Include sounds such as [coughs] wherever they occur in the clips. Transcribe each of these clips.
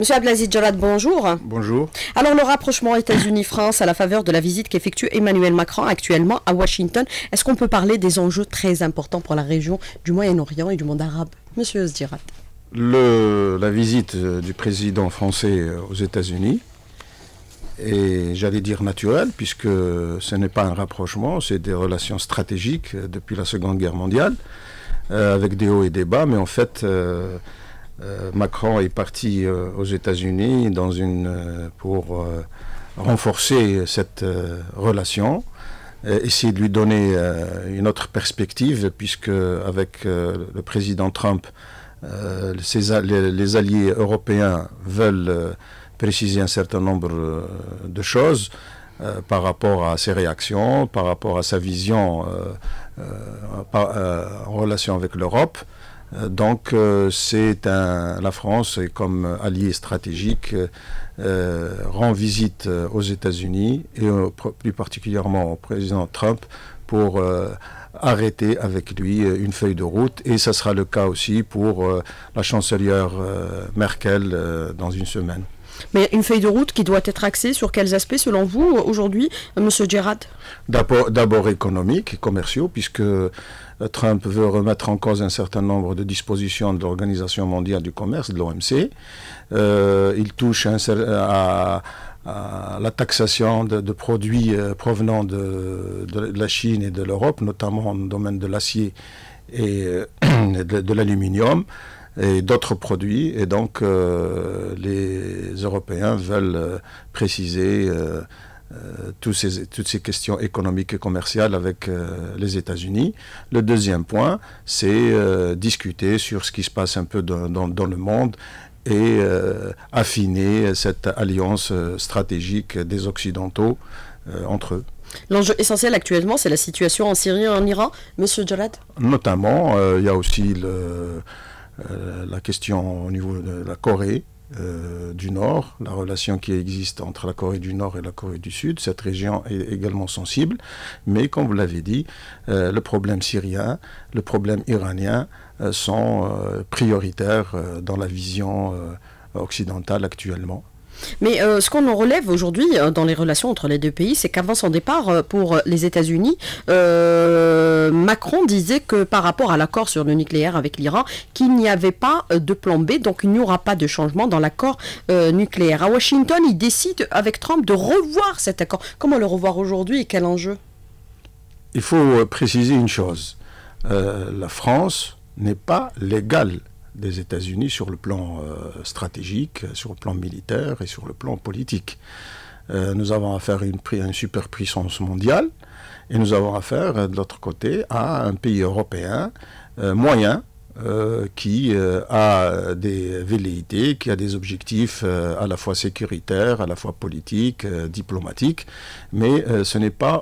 Monsieur Abdelaziz Jalad, bonjour. Bonjour. Alors, le rapprochement États-Unis-France à la faveur de la visite qu'effectue Emmanuel Macron actuellement à Washington, est-ce qu'on peut parler des enjeux très importants pour la région du Moyen-Orient et du monde arabe Monsieur le la visite euh, du président français euh, aux États-Unis est, j'allais dire, naturelle, puisque ce n'est pas un rapprochement, c'est des relations stratégiques euh, depuis la Seconde Guerre mondiale, avec des hauts et des bas, mais en fait. Euh, Macron est parti euh, aux États-Unis euh, pour renforcer cette relation, essayer de lui donner une autre perspective puisque avec le président Trump, les, alliés européens veulent préciser un certain nombre de choses. par rapport à ses réactions, par rapport à sa vision en relation avec l'Europe. Euh, donc euh, c'est un, la France comme allié stratégique euh, rend visite aux États-Unis et plus particulièrement au président Trump pour arrêter avec lui une feuille de route et ça sera le cas aussi pour la chancelière Merkel dans une semaine. Mais une feuille de route qui doit être axée sur quels aspects, selon vous, aujourd'hui, M. Gérard D'abord économique et commerciaux, puisque euh, Trump veut remettre en cause un certain nombre de dispositions de l'Organisation mondiale du commerce, de l'OMC. Euh, il touche à, la taxation de, produits euh, provenant de, la Chine et de l'Europe, notamment dans le domaine de l'acier et [clears throat] de, l'aluminium et d'autres produits. Et donc, les Européens veulent préciser euh, toutes ces, toutes ces questions économiques et commerciales avec euh, les États-Unis. Le deuxième point, c'est euh, discuter sur ce qui se passe un peu dans, le monde et affiner cette alliance stratégique des Occidentaux entre eux. L'enjeu essentiel actuellement, c'est la situation en Syrie et en Iran, Monsieur Jalad Notamment, il y a aussi la question au niveau de la Corée, euh, du Nord, la relation qui existe entre la Corée du Nord et la Corée du Sud. Cette région est également sensible, mais comme vous l'avez dit, euh, le problème syrien, le problème iranien euh, sont prioritaires dans la vision occidentale actuellement. Mais euh, ce qu'on en relève aujourd'hui euh, dans les relations entre les deux pays, c'est qu'avant son départ euh, pour les États-Unis, Macron disait que par rapport à l'accord sur le nucléaire avec l'Iran, qu'il n'y avait pas de plan B, donc il n'y aura pas de changement dans l'accord nucléaire. À Washington, il décide avec Trump de revoir cet accord. Comment le revoir aujourd'hui et quel enjeu Il faut préciser une chose. la France n'est pas légale des États-Unis sur le plan euh, stratégique, sur le plan militaire et sur le plan politique. Euh, nous avons affaire une, à une, superpuissance mondiale et nous avons affaire, euh, de l'autre côté, à un pays européen moyen euh, qui euh, a des velléités, qui a des objectifs euh, à la fois sécuritaires, à la fois politiques, diplomatiques, mais ce n'est pas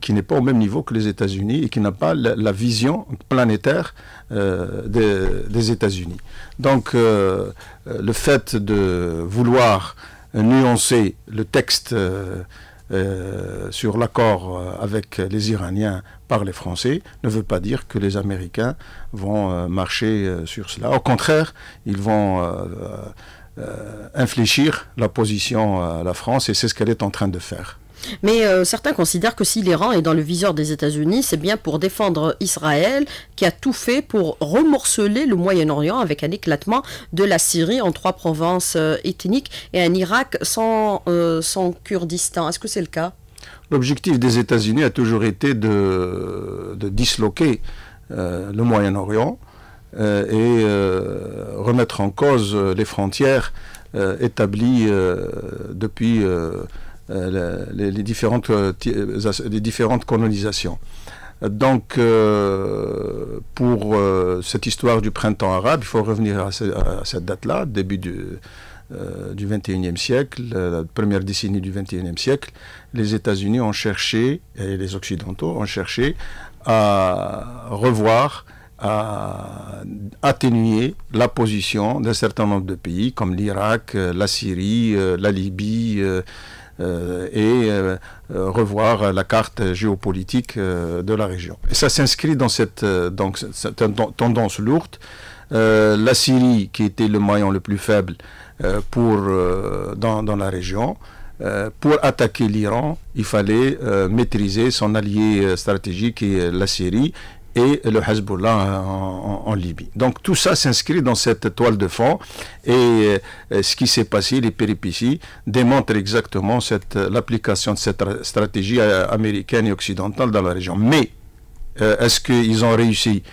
qui n'est pas au même niveau que les États-Unis et qui n'a pas la, vision planétaire des, des États-Unis. Donc le fait de vouloir nuancer le texte euh, sur l'accord euh, avec les Iraniens par les Français ne veut pas dire que les Américains vont euh, marcher sur cela. Au contraire, ils vont infléchir la position à la France et c'est ce qu'elle est en train de faire. Mais euh, certains considèrent que si l'Iran est dans le viseur des États-Unis, c'est bien pour défendre Israël, qui a tout fait pour remorceler le Moyen-Orient avec un éclatement de la Syrie en trois provinces euh, ethniques et un Irak sans, euh, sans Kurdistan. Est-ce que c'est le cas L'objectif des États-Unis a toujours été de, de disloquer le Moyen-Orient et remettre en cause les frontières établies depuis euh, les, différentes, euh, euh, différentes colonisations. Donc, pour cette histoire du printemps arabe, il faut revenir à, cette date-là, début du, 21e siècle, la première décennie du 21e siècle. Les États-Unis ont cherché, et les Occidentaux ont cherché à revoir, à atténuer la position d'un certain nombre de pays, comme l'Irak, la Syrie, la Libye euh, et euh, euh, revoir la carte géopolitique de la région. Et ça s'inscrit dans cette, tendance lourde. la Syrie, qui était le maillon le plus faible pour, dans, la région, pour attaquer l'Iran, il fallait maîtriser son allié stratégique, la Syrie, et le Hezbollah en, Libye. Donc tout ça s'inscrit dans cette toile de fond et euh, ce qui s'est passé, les péripéties, démontrent exactement euh, l'application de cette stratégie euh, américaine et occidentale dans la région. Mais est-ce qu'ils ont réussi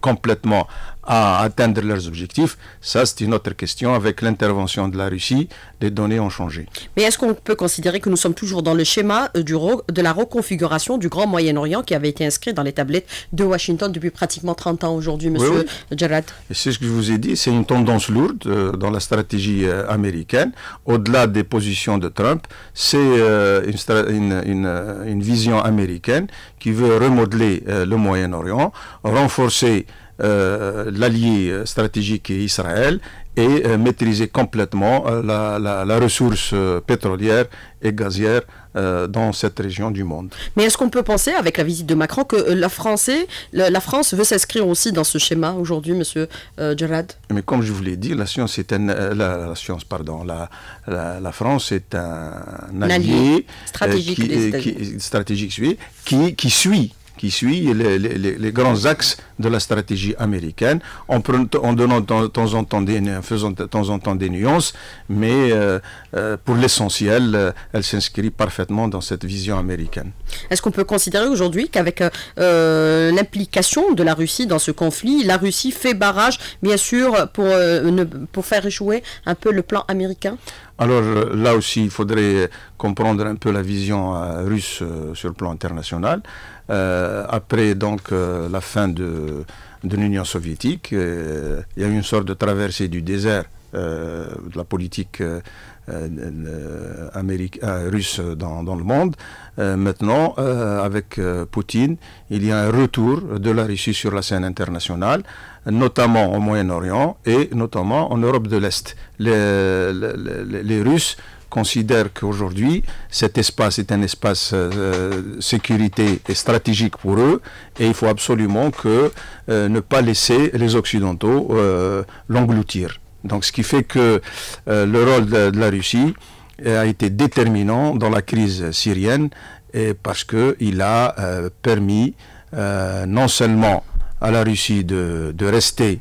complètement à atteindre leurs objectifs. Ça, c'est une autre question. Avec l'intervention de la Russie, les données ont changé. Mais est-ce qu'on peut considérer que nous sommes toujours dans le schéma euh, du de la reconfiguration du Grand Moyen-Orient qui avait été inscrit dans les tablettes de Washington depuis pratiquement 30 ans aujourd'hui, monsieur oui, C'est ce que je vous ai dit, c'est une tendance lourde euh, dans la stratégie euh, américaine. Au-delà des positions de Trump, c'est une, vision américaine qui veut remodeler le Moyen-Orient, renforcer euh, l'allié euh, stratégique est Israël et euh, maîtriser complètement la, ressource pétrolière et gazière dans cette région du monde. Mais est-ce qu'on peut penser, avec la visite de Macron, que la, France veut s'inscrire aussi dans ce schéma aujourd'hui, Monsieur Gerard Mais comme je vous l'ai dit, la science est la, science, pardon, la, France est un, allié, stratégique, qui, qui suit qui suit les, grands axes de la stratégie américaine, en, en donnant de temps en temps des, faisant de temps en temps des nuances, mais euh, euh, pour l'essentiel, euh, elle s'inscrit parfaitement dans cette vision américaine. Est-ce qu'on peut considérer aujourd'hui qu'avec l'implication de la Russie dans ce conflit, la Russie fait barrage, bien sûr, pour, pour faire échouer un peu le plan américain alors euh, là aussi, il faudrait comprendre un peu la vision euh, russe euh, sur le plan international. après donc la fin de, l'Union soviétique, il y a eu une sorte de traversée du désert de la politique russe dans, le monde. maintenant, avec Poutine, il y a un retour de la Russie sur la scène internationale notamment au Moyen-Orient et notamment en Europe de l'Est. Les, Russes considèrent qu'aujourd'hui, cet espace est un espace de euh, sécurité et stratégique pour eux et il faut absolument que euh, ne pas laisser les Occidentaux euh, l'engloutir. Donc ce qui fait que le rôle de, la Russie a été déterminant dans la crise syrienne et parce qu'il a permis non seulement à la Russie de, rester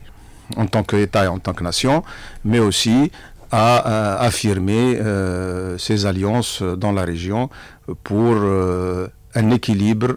en tant qu'État et en tant que nation, mais aussi à, euh, affirmer euh, ses alliances dans la région pour euh, un équilibre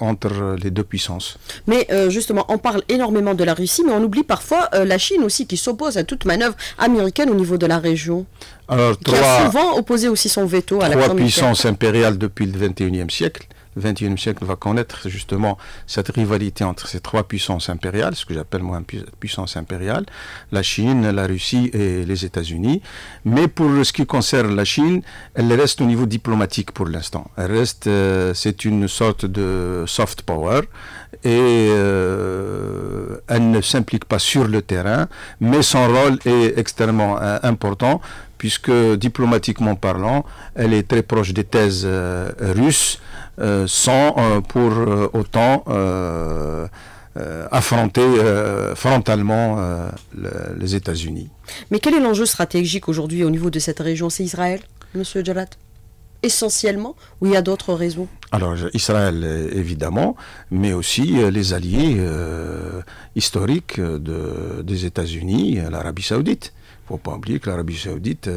entre les deux puissances. Mais justement, on parle énormément de la Russie, mais on oublie parfois la Chine aussi qui s'oppose à toute manœuvre américaine au niveau de la région. Alors, trois, a souvent opposé aussi son veto à la Trois puissances impériales depuis le 21e siècle XXIe siècle va connaître justement cette rivalité entre ces trois puissances impériales, ce que j'appelle moi une puissance impériale, la Chine, la Russie et les États-Unis. Mais pour ce qui concerne la Chine, elle reste au niveau diplomatique pour l'instant. Elle reste, euh, c'est une sorte de soft power et euh, elle ne s'implique pas sur le terrain, mais son rôle est extrêmement euh, important puisque diplomatiquement parlant, elle est très proche des thèses russes. Euh, sans euh, pour euh, autant affronter frontalement les États-Unis. Mais quel est l'enjeu stratégique aujourd'hui au niveau de cette région C'est Israël, Monsieur Jalat essentiellement ou il y a d'autres raisons Alors Israël évidemment, mais aussi les alliés historiques de, des États-Unis, l'Arabie saoudite. Il ne faut pas oublier que l'Arabie saoudite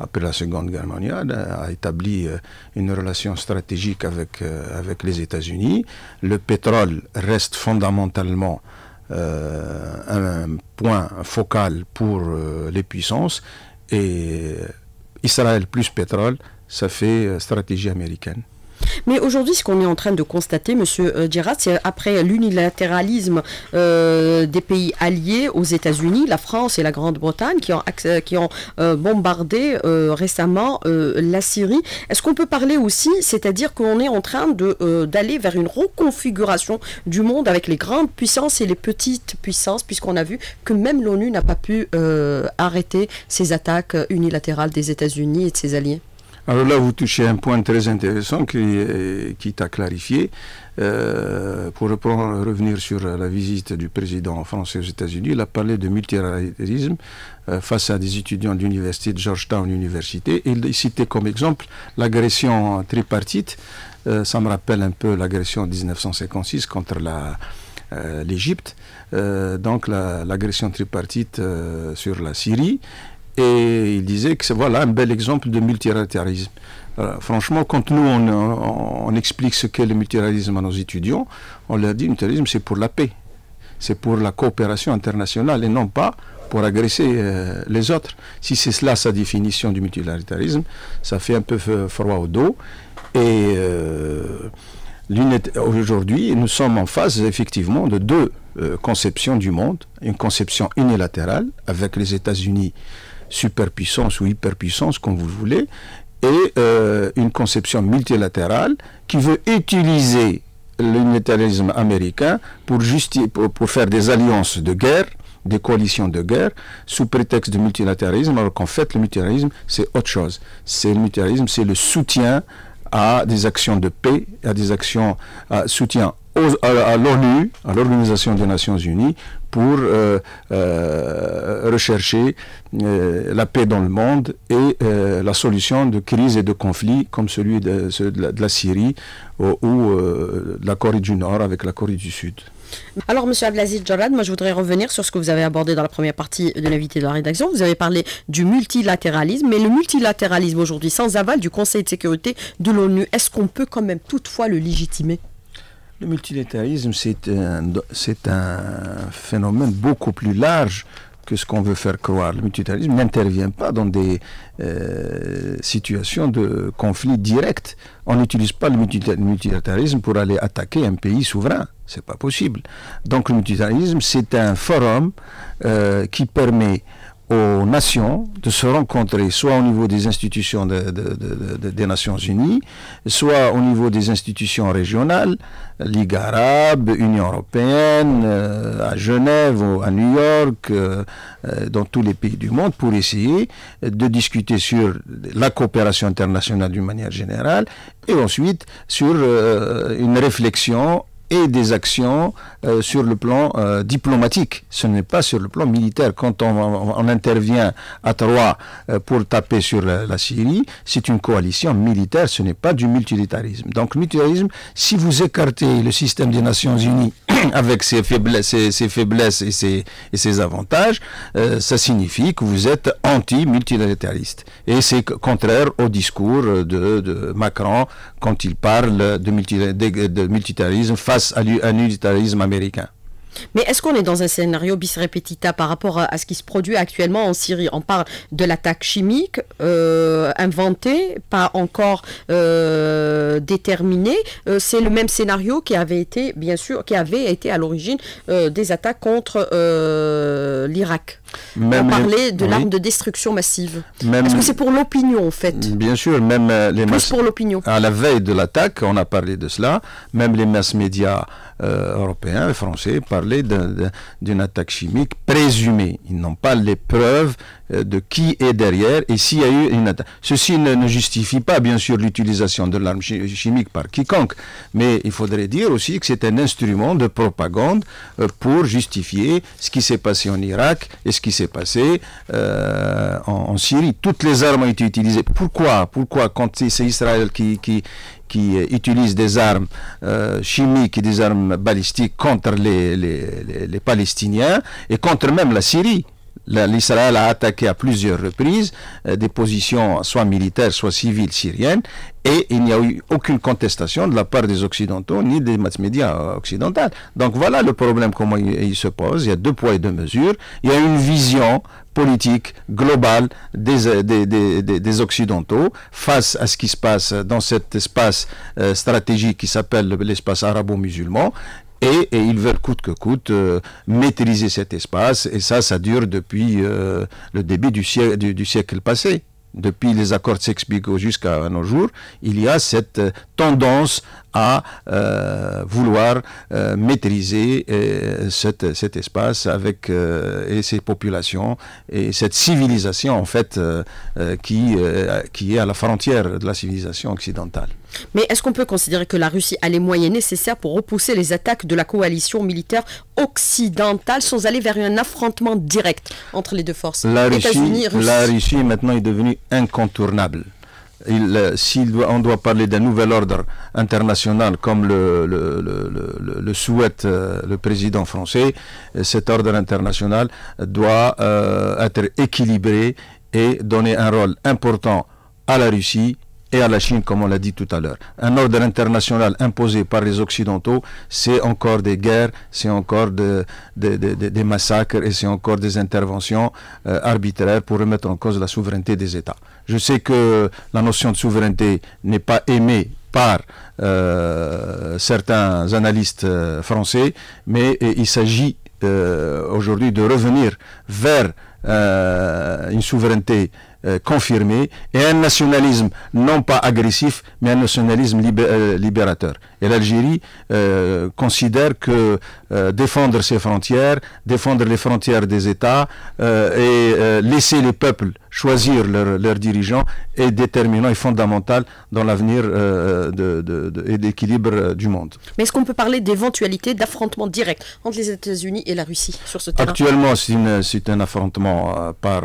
après la Seconde Guerre mondiale, euh, a établi euh, une relation stratégique avec, euh, avec les États-Unis. Le pétrole reste fondamentalement un point focal pour les puissances et Israël plus pétrole, ça fait stratégie américaine. Mais aujourd'hui, ce qu'on est en train de constater, Monsieur euh, Gérard, c'est après l'unilatéralisme euh, des pays alliés aux États-Unis, la France et la Grande-Bretagne, qui ont, euh, qui ont bombardé récemment la Syrie. Est-ce qu'on peut parler aussi, c'est-à-dire qu'on est en train d'aller vers une reconfiguration du monde avec les grandes puissances et les petites puissances, puisqu'on a vu que même l'ONU n'a pas pu arrêter ces attaques unilatérales des États-Unis et de ses alliés alors là, vous touchez un point très intéressant qui, qui t'a clarifié. Euh, pour reprendre, revenir sur la visite du président français aux États-Unis, il a parlé de multilatéralisme euh, face à des étudiants de l'université de Georgetown Université. Il citait comme exemple l'agression tripartite. Euh, ça me rappelle un peu l'agression en 1956 contre la, l'Égypte, donc l'agression tripartite sur la Syrie et il disait que voilà un bel exemple de multilatéralisme. Euh, franchement, quand nous, on, explique ce qu'est le multilatéralisme à nos étudiants, on leur dit, le multilatéralisme, c'est pour la paix, c'est pour la coopération internationale et non pas pour agresser euh, les autres. Si c'est cela sa définition du multilatéralisme, ça fait un peu froid au dos. Et euh, aujourd'hui, nous sommes en face, effectivement de deux conceptions du monde. Une conception unilatérale avec les États-Unis superpuissance ou hyperpuissance, comme vous voulez, et euh, une conception multilatérale qui veut utiliser le multilatéralisme américain pour, faire des alliances de guerre, des coalitions de guerre, sous prétexte de multilatéralisme, alors qu'en fait, le multilatéralisme, c'est autre chose. C'est le multilatéralisme, c'est le soutien à des actions de paix, à des actions à soutien à, l'ONU, à l'Organisation des Nations Unies, pour euh, euh, rechercher euh, la paix dans le monde et la solution de crises et de conflits comme celui de, de, la, Syrie ou, de la Corée du Nord avec la Corée du Sud. Alors, Monsieur Abdelaziz Jarad, moi je voudrais revenir sur ce que vous avez abordé dans la première partie de l'invité de la rédaction. Vous avez parlé du multilatéralisme, mais le multilatéralisme aujourd'hui, sans aval du Conseil de sécurité de l'ONU, est-ce qu'on peut quand même toutefois le légitimer le multilatéralisme, c'est un, un, phénomène beaucoup plus large que ce qu'on veut faire croire. Le multilatéralisme n'intervient pas dans des euh, situations de conflit direct. On n'utilise pas le multilatéralisme pour aller attaquer un pays souverain. C'est pas possible. Donc le multilatéralisme, c'est un forum euh, qui permet aux nations de se rencontrer, soit au niveau des institutions des Nations Unies, soit au niveau des institutions régionales, Ligue arabe, Union européenne, euh, à Genève, ou à New York, euh, euh, dans tous les pays du monde, pour essayer de discuter sur la coopération internationale d'une manière générale, et ensuite sur une réflexion et des actions euh, sur le plan euh, diplomatique. Ce n'est pas sur le plan militaire. Quand on, intervient à Troyes euh, pour taper sur la, Syrie, c'est une coalition militaire, ce n'est pas du multilatéralisme. Donc, multilitarisme, si vous écartez le système des Nations Unies [coughs] avec ses faiblesses, ses, faiblesses et, ses, avantages, ça signifie que vous êtes anti-multilatéraliste. Et c'est contraire au discours de, de Macron quand il parle de, multitarisme face à, à l'unitarisme américain. Mais est-ce qu'on est dans un scénario bis repetita par rapport à, ce qui se produit actuellement en Syrie On parle de l'attaque chimique euh, inventée, pas encore euh, déterminée. Euh, c'est le même scénario qui avait été, bien sûr, qui avait été à l'origine des attaques contre l'Irak. On parlait de l'arme de destruction massive. Est-ce que c'est pour l'opinion en fait Bien sûr, même les Plus pour l'opinion. À la veille de l'attaque, on a parlé de cela. Même les masses médias euh, européens et français parlaient d'une attaque chimique présumée. Ils n'ont pas les preuves euh, de qui est derrière et s'il y a eu une attaque. Ceci ne, justifie pas, bien sûr, l'utilisation de l'arme chimique par quiconque, mais il faudrait dire aussi que c'est un instrument de propagande euh, pour justifier ce qui s'est passé en Irak et ce qui s'est passé en, Syrie. Toutes les armes ont été utilisées. Pourquoi Pourquoi quand c'est Israël qui, qui, qui euh, utilisent des armes euh, chimiques et des armes balistiques contre les, Palestiniens et contre même la Syrie. L'Israël a attaqué à plusieurs reprises euh, des positions soit militaires, soit civiles syriennes, et il n'y a eu aucune contestation de la part des Occidentaux ni des mass médias occidentales. Donc voilà le problème, comment il, il, se pose. Il y a deux poids et deux mesures. Il y a une vision politique globale euh, des, des, des, des, Occidentaux face à ce qui se passe dans cet espace euh, stratégique qui s'appelle l'espace arabo-musulman. Et, ils veulent coûte que coûte euh, maîtriser cet espace. Et ça, ça dure depuis le début du siècle, du, siècle passé depuis les accords de Sex-Bigot jusqu'à nos jours, il y a cette tendance à euh, vouloir euh, maîtriser euh, cet, cet, espace avec et ses populations et cette civilisation en fait qui, qui est à la frontière de la civilisation occidentale. Mais est-ce qu'on peut considérer que la Russie a les moyens nécessaires pour repousser les attaques de la coalition militaire occidentale sans aller vers un affrontement direct entre les deux forces la Russie, Russie. la Russie maintenant est devenue incontournable euh, s'il doit, on doit parler d'un nouvel ordre international comme le, le, le, souhaite euh, le président français, euh, cet ordre international doit être équilibré et donner un rôle important à la Russie et à la Chine, comme on l'a dit tout à l'heure. Un ordre international imposé par les Occidentaux, c'est encore des guerres, c'est encore des massacres et c'est encore des interventions euh, arbitraires pour remettre en cause la souveraineté des États. Je sais que la notion de souveraineté n'est pas aimée par euh, certains analystes euh, français, mais il s'agit aujourd'hui de revenir vers une souveraineté euh, confirmé et un nationalisme non pas agressif, mais un nationalisme euh, libérateur. Et l'Algérie euh, considère que euh, défendre ses frontières, défendre les frontières des États et laisser les peuples choisir leurs leur dirigeants est déterminant et fondamental dans l'avenir de, de, de, et l'équilibre du monde. Mais est-ce qu'on peut parler d'éventualité d'affrontement direct entre les États-Unis et la Russie sur ce terrain Actuellement, c'est un affrontement par...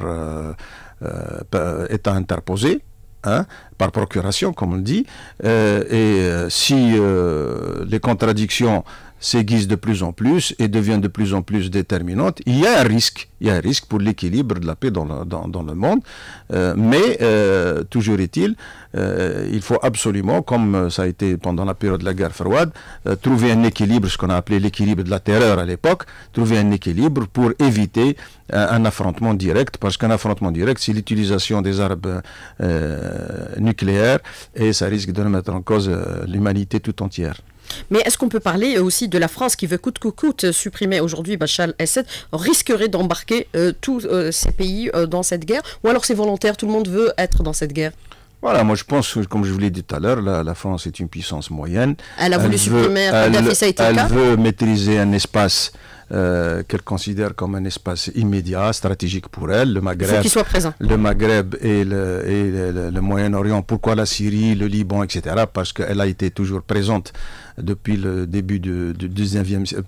Euh, euh, étant interposé, hein, par procuration, comme on dit. Euh, et si les contradictions s'aiguise de plus en plus et devient de plus en plus déterminante. Il y a un risque, il y a un risque pour l'équilibre de la paix dans le, monde, euh, mais euh, toujours est-il, euh, il faut absolument, comme ça a été pendant la période de la guerre froide, trouver un équilibre, ce qu'on a appelé l'équilibre de la terreur à l'époque, trouver un équilibre pour éviter un affrontement direct, parce qu'un affrontement direct, c'est l'utilisation des armes nucléaires et ça risque de remettre en cause l'humanité tout entière. Mais est-ce qu'on peut parler euh, aussi de la France qui veut coûte que coûte supprimer aujourd'hui Bachar el-Assad, risquerait d'embarquer euh, tous euh, ces pays dans cette guerre Ou alors c'est volontaire, tout le monde veut être dans cette guerre voilà, moi je pense, comme je vous l'ai dit tout à l'heure, la, France est une puissance moyenne. Elle a voulu elle supprimer veut, ça a été elle veut maîtriser un espace euh, qu'elle considère comme un espace immédiat, stratégique pour elle, le Maghreb, le Maghreb et le, Moyen-Orient. Pourquoi la Syrie, le Liban, etc. Parce qu'elle a été toujours présente depuis le début du, 19e siècle,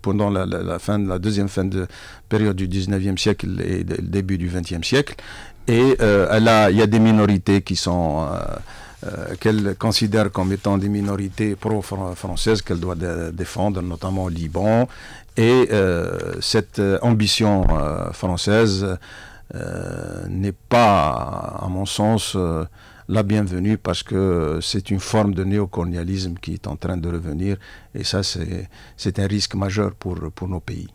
pendant la, la, de la deuxième fin de période du 19e siècle et le début du 20e siècle et euh, elle a, il y a des minorités qui sont euh, euh, qu'elle considère comme étant des minorités pro-françaises qu'elle doit défendre, notamment au Liban. Et cette ambition française n'est pas, à mon sens, la bienvenue parce que c'est une forme de néocolonialisme qui est en train de revenir et ça c'est un risque majeur pour, pour nos pays.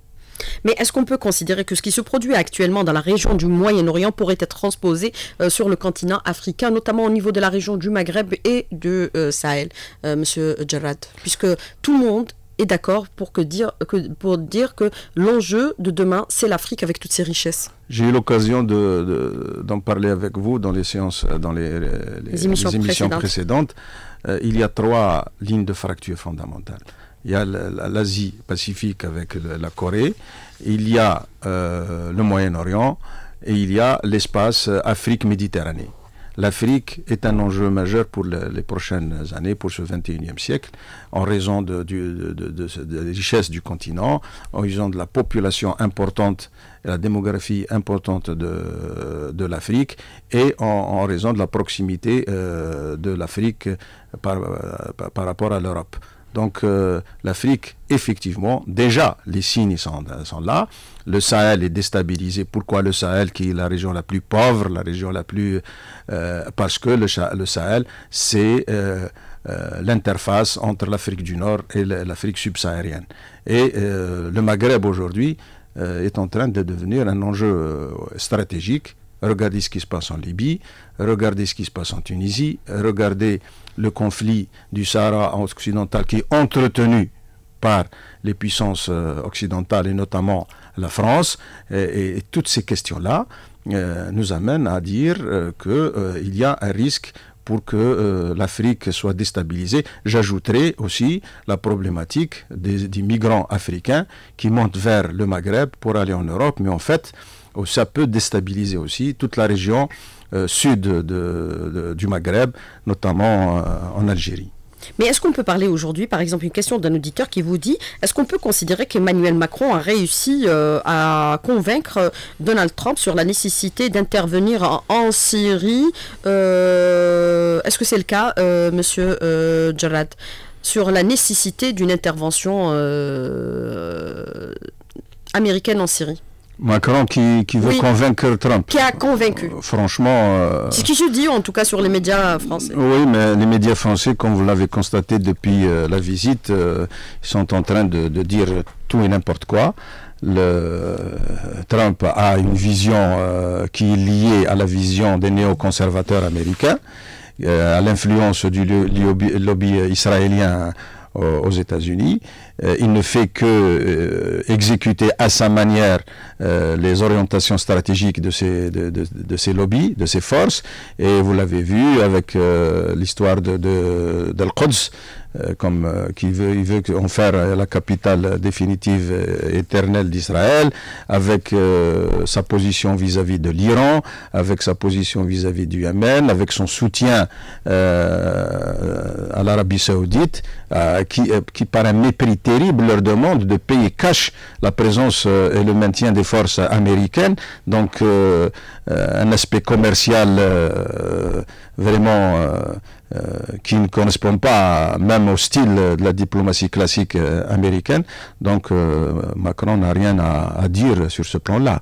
Mais est-ce qu'on peut considérer que ce qui se produit actuellement dans la région du Moyen-Orient pourrait être transposé euh, sur le continent africain, notamment au niveau de la région du Maghreb et du euh, Sahel, euh, Monsieur Jarad, Puisque tout le monde est d'accord pour, dire, que, pour dire que l'enjeu de demain, c'est l'Afrique avec toutes ses richesses. J'ai eu l'occasion d'en parler avec vous dans les séances, dans les, émissions, précédentes. il y a trois lignes de fracture fondamentales il y a l'Asie Pacifique avec la Corée, il y a euh, le Moyen-Orient et il y a l'espace euh, Afrique-Méditerranée. L'Afrique est un enjeu majeur pour les prochaines années, pour ce 21e siècle, en raison de, la richesse du continent, en raison de la population importante, la démographie importante de, l'Afrique, et en, raison de la proximité euh, de l'Afrique par, rapport à l'Europe. Donc euh, l'Afrique, effectivement, déjà, les signes sont, là. Le Sahel est déstabilisé. Pourquoi le Sahel, qui est la région la plus pauvre, la région la plus... Euh, parce que le, Sahel, c'est euh, l'interface entre l'Afrique du Nord et l'Afrique subsaharienne. Et le Maghreb, aujourd'hui, est en train de devenir un enjeu stratégique Regardez ce qui se passe en Libye, regardez ce qui se passe en Tunisie, regardez le conflit du Sahara occidental qui est entretenu par les puissances euh, occidentales et notamment la France. Et, toutes ces questions-là euh, nous amènent à dire euh, qu'il y a un risque pour que l'Afrique soit déstabilisée. J'ajouterai aussi la problématique des, migrants africains qui montent vers le Maghreb pour aller en Europe, mais en fait, ça peut déstabiliser aussi toute la région euh, sud du Maghreb, notamment euh, en Algérie. Mais est-ce qu'on peut parler aujourd'hui, par exemple, une question d'un auditeur qui vous dit, est-ce qu'on peut considérer qu'Emmanuel Macron a réussi euh, à convaincre Donald Trump sur la nécessité d'intervenir en, Syrie Est-ce que c'est le cas, Monsieur Jarad, sur la nécessité d'une intervention américaine en Syrie Macron qui, veut convaincre Trump. Qui a convaincu. Euh, franchement. Euh, C'est ce que je dis en tout cas sur les médias français. Oui, mais les médias français, comme vous l'avez constaté depuis euh, la visite, sont en train de, dire tout et n'importe quoi. Le, Trump a une vision qui est liée à la vision des néoconservateurs américains, à l'influence du lobby, lobby israélien euh, aux États-Unis. Euh, il ne fait que euh, exécuter à sa manière les orientations stratégiques de ses de, de, ces lobbies, de ses forces. Et vous l'avez vu avec l'histoire de, de, dal euh, comme euh, qui veut, il veut en faire euh, la capitale définitive éternelle d'Israël, avec sa position vis-à-vis de l'Iran, avec sa position vis-à-vis -vis du Yémen, avec son soutien à l'Arabie Saoudite, qui, qui par un mépris terrible leur demande de payer cash la présence et le maintien des forces américaines. Donc un aspect commercial vraiment euh, qui ne correspond pas même au style euh, de la diplomatie classique euh, américaine. Donc Macron n'a rien à, dire sur ce plan-là.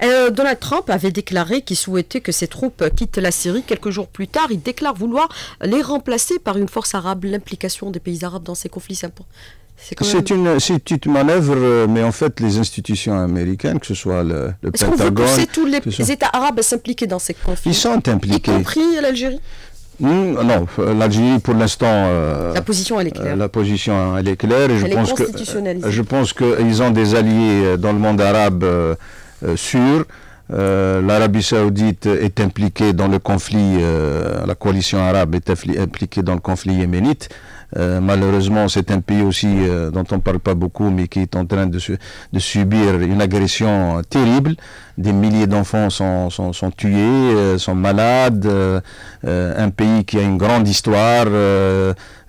Donald Trump avait déclaré qu'il souhaitait que ses troupes quittent la Syrie. Quelques jours plus tard, il déclare vouloir les remplacer par une force arabe. L'implication des pays arabes dans ces conflits, c'est c'est même... une, une manœuvre, mais en fait, les institutions américaines, que ce soit le, le Est-ce qu'on veut pousser tous les, États arabes à s'impliquer dans ces conflits Ils sont impliqués. Y compris l'Algérie Hmm, non, euh, l'Algérie pour l'instant. Euh, la position elle est euh, claire. La position hein, elle est claire et je pense que je pense qu'ils ont des alliés dans le monde arabe euh, sûrs. L'Arabie saoudite est impliquée dans le conflit, la coalition arabe est impliquée dans le conflit yéménite. malheureusement, c'est un pays aussi dont on ne parle pas beaucoup, mais qui est en train de, de subir une agression terrible des milliers d'enfants sont, tués, euh, sont malades, euh, euh, un pays qui a une grande histoire,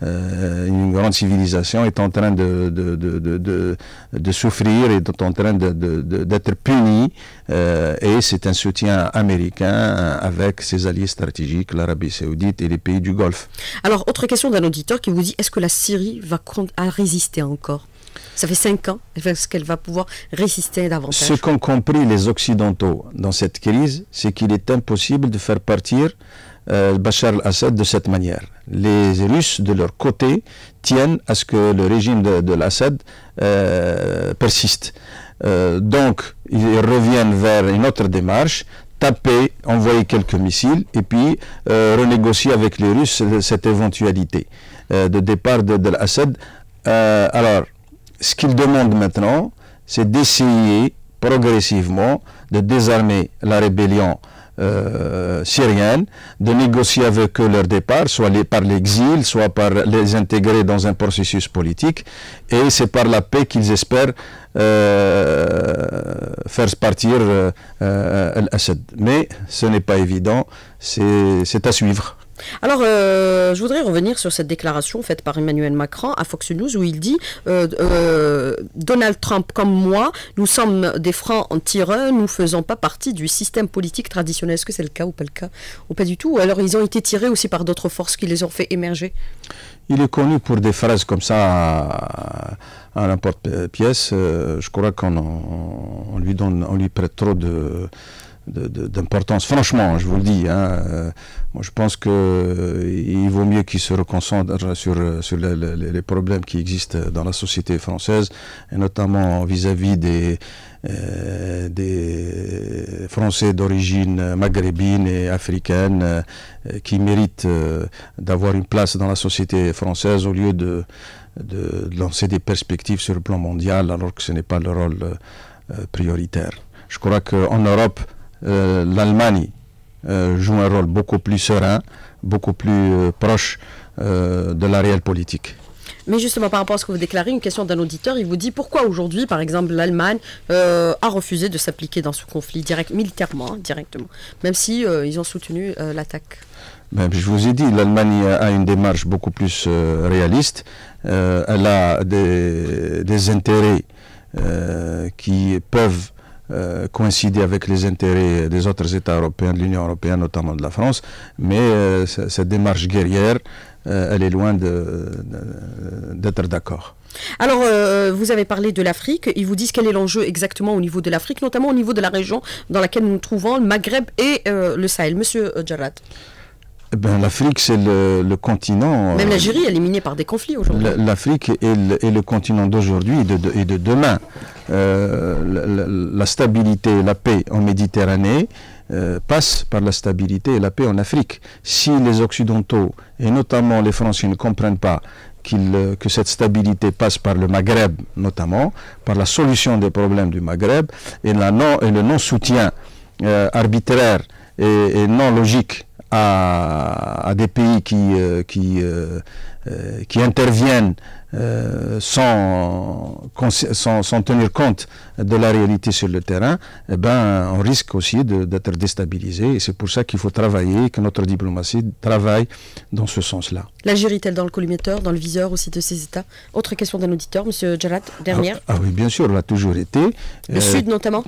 une grande civilisation est en train de, de, souffrir, est en train d'être puni, et c'est un soutien américain avec ses alliés stratégiques, l'Arabie saoudite et les pays du Golfe. Alors, autre question d'un auditeur qui vous dit, est-ce que la Syrie va résister encore ça fait cinq ans. Est-ce qu'elle va pouvoir résister davantage Ce qu'ont compris les Occidentaux dans cette crise, c'est qu'il est impossible de faire partir euh, Bachar al-Assad de cette manière. Les Russes, de leur côté, tiennent à ce que le régime de, l'Assad euh, persiste. Euh, donc, ils reviennent vers une autre démarche, taper, envoyer quelques missiles et puis renégocier avec les Russes cette éventualité de départ de, de l'Assad. alors, ce qu'ils demandent maintenant, c'est d'essayer progressivement de désarmer la rébellion euh, syrienne, de négocier avec eux leur départ, soit par l'exil, soit par les intégrer dans un processus politique, et c'est par la paix qu'ils espèrent euh, faire partir euh, Mais ce n'est pas évident, c'est à suivre. Alors, euh, je voudrais revenir sur cette déclaration faite par Emmanuel Macron à Fox News où il dit euh, euh, Donald Trump comme moi, nous sommes des francs en tireur, nous ne faisons pas partie du système politique traditionnel. Est-ce que c'est le cas ou pas le cas Ou pas du tout Ou alors ils ont été tirés aussi par d'autres forces qui les ont fait émerger Il est connu pour des phrases comme ça à, n'importe pièce. je crois qu'on lui donne, on lui prête trop de d'importance. Franchement, je vous le dis, hein, euh, moi je pense qu'il euh, il vaut mieux qu'ils se reconcentrent sur, euh, sur les, problèmes qui existent dans la société française, et notamment vis-à-vis des, des Français d'origine maghrébine et africaine qui méritent d'avoir une place dans la société française au lieu de, de, lancer des perspectives sur le plan mondial alors que ce n'est pas le rôle prioritaire. Je crois qu'en Europe, euh, l'Allemagne euh, joue un rôle beaucoup plus serein, beaucoup plus euh, proche de la réelle politique. Mais justement, par rapport à ce que vous déclarez, une question d'un auditeur, il vous dit pourquoi aujourd'hui, par exemple, l'Allemagne a refusé de s'appliquer dans ce conflit direct, militairement, hein, directement, même si ils ont soutenu l'attaque. Ben, je vous ai dit, l'Allemagne a une démarche beaucoup plus réaliste. elle a des intérêts qui peuvent euh, coïncider avec les intérêts des autres États européens, de l'Union européenne, notamment de la France, mais euh, cette démarche guerrière, euh, elle est loin d'être d'accord. Alors, vous avez parlé de l'Afrique. Ils vous disent quel est l'enjeu exactement au niveau de l'Afrique, notamment au niveau de la région dans laquelle nous nous trouvons, le Maghreb et le Sahel. Monsieur Jarrat. Eh ben, L'Afrique, c'est le, continent. Euh, Même l'Algérie est éliminée par des conflits aujourd'hui. L'Afrique est, le, continent d'aujourd'hui et de, demain. Euh, la, stabilité et la paix en Méditerranée euh, passent par la stabilité et la paix en Afrique. Si les Occidentaux, et notamment les Français, ne comprennent pas que cette stabilité passe par le Maghreb, notamment, par la solution des problèmes du Maghreb et, le non-soutien arbitraire et non logique à, des pays qui, euh, qui, euh, euh, qui interviennent sans, sans, tenir compte de la réalité sur le terrain, eh ben, on risque aussi d'être déstabilisé. Et c'est pour ça qu'il faut travailler, que notre diplomatie travaille dans ce sens-là. L'Algérie est-elle dans le collimateur, dans le viseur aussi de ces États Autre question d'un auditeur, Monsieur Jalat, dernière. Ah, ah, oui, bien sûr, elle l'a toujours été. Le Sud notamment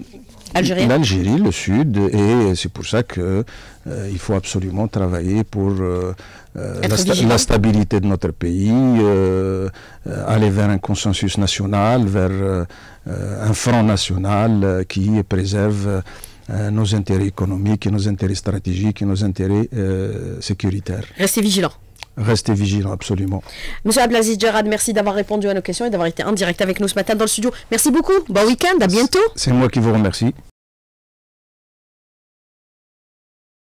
L'Algérie, le Sud, et c'est pour ça que euh, il faut absolument travailler pour euh, euh, la, stabilité de notre pays, aller vers un consensus national, vers un front national qui préserve nos intérêts économiques, nos intérêts stratégiques et nos intérêts sécuritaires. Restez vigilant. Restez vigilant, absolument. Monsieur Ablaziz Jarad, merci d'avoir répondu à nos questions et d'avoir été en direct avec nous ce matin dans le studio. Merci beaucoup. Bon week-end, à bientôt. C'est moi qui vous remercie.